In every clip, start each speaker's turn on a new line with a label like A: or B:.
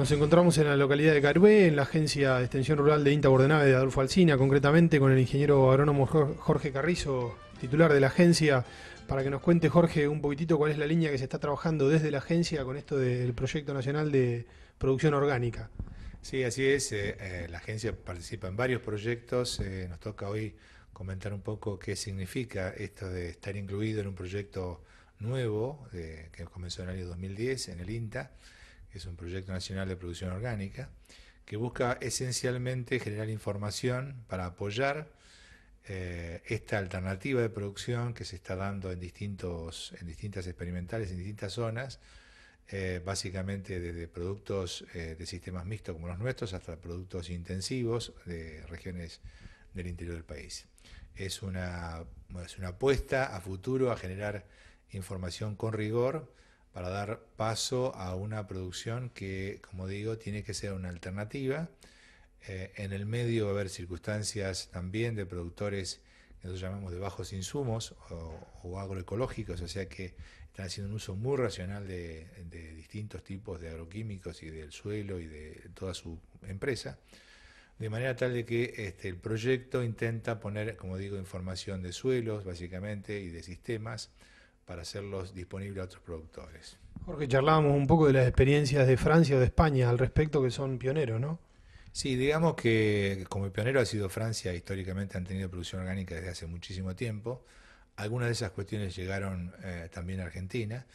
A: Nos encontramos en la localidad de Carué, en la agencia de extensión rural de Inta Bordenave de Adolfo Alcina, concretamente con el ingeniero agrónomo Jorge Carrizo, titular de la agencia, para que nos cuente Jorge un poquitito cuál es la línea que se está trabajando desde la agencia con esto del Proyecto Nacional de Producción Orgánica. Sí,
B: así es, eh, eh, la agencia participa en varios proyectos, eh, nos toca hoy comentar un poco qué significa esto de estar incluido en un proyecto nuevo que comenzó en el año 2010 en el INTA es un proyecto nacional de producción orgánica, que busca esencialmente generar información para apoyar eh, esta alternativa de producción que se está dando en, distintos, en distintas experimentales, en distintas zonas, eh, básicamente desde productos eh, de sistemas mixtos como los nuestros hasta productos intensivos de regiones del interior del país. Es una, es una apuesta a futuro a generar información con rigor para dar paso a una producción que, como digo, tiene que ser una alternativa. Eh, en el medio va a haber circunstancias también de productores que nosotros llamamos de bajos insumos o, agroecológicos, o sea que están haciendo un uso muy racional de, distintos tipos de agroquímicos y del suelo y de toda su empresa de manera tal de que este, el proyecto intenta poner, como digo, información de suelos, básicamente, y de sistemas, para hacerlos disponibles a otros productores.
A: Jorge, charlábamos un poco de las experiencias de Francia o de España al respecto, que son pioneros, ¿no?
B: Sí, digamos que como pionero ha sido Francia, históricamente han tenido producción orgánica desde hace muchísimo tiempo. Algunas de esas cuestiones llegaron eh, también a Argentina,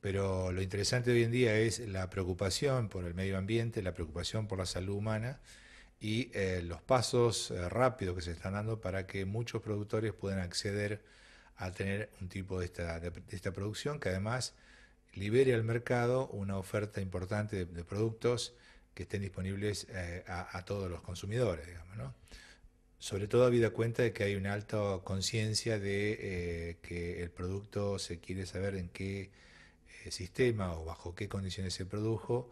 B: pero lo interesante hoy en día es la preocupación por el medio ambiente, la preocupación por la salud humana y eh, los pasos eh, rápidos que se están dando para que muchos productores puedan acceder a tener un tipo de esta, producción que además libere al mercado una oferta importante de, productos que estén disponibles eh, a, todos los consumidores, Sobre todo habida cuenta de que hay una alta conciencia de eh, que el producto se quiere saber en qué eh, sistema o bajo qué condiciones se produjo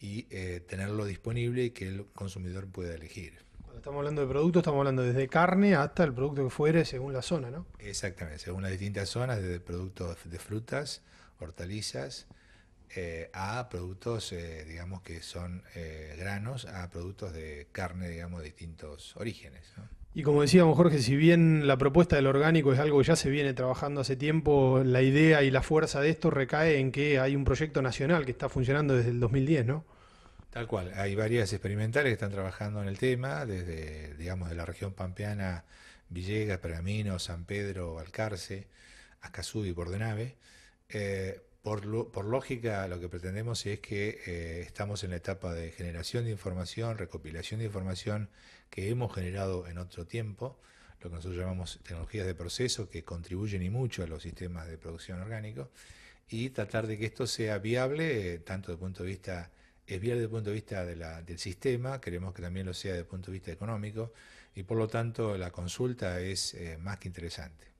B: y tenerlo disponible y que el consumidor pueda elegir
A: estamos hablando de productos, estamos hablando desde carne hasta el producto que fuere según la zona, ¿no?
B: Exactamente, según las distintas zonas, desde productos de frutas, hortalizas, eh, a productos, eh, digamos, que son eh, granos, a productos de carne, digamos, de distintos orígenes.
A: Y como decíamos, Jorge, si bien la propuesta del orgánico es algo que ya se viene trabajando hace tiempo, la idea y la fuerza de esto recae en que hay un proyecto nacional que está funcionando desde el 2010, ¿no?
B: Tal cual, hay varias experimentales que están trabajando en el tema, desde, digamos, de la región pampeana, Villegas, Pergamino, San Pedro, Alcarce, Ascazú y Bordenave. Eh, por, lógica, lo que pretendemos es que eh, estamos en la etapa de generación de información, recopilación de información que hemos generado en otro tiempo, lo que nosotros llamamos tecnologías de proceso que contribuyen y mucho a los sistemas de producción orgánico, y tratar de que esto sea viable, eh, tanto desde el punto de vista es viable desde el punto de vista del sistema, queremos que también lo sea desde el punto de vista económico y por lo tanto la consulta es eh, más que interesante.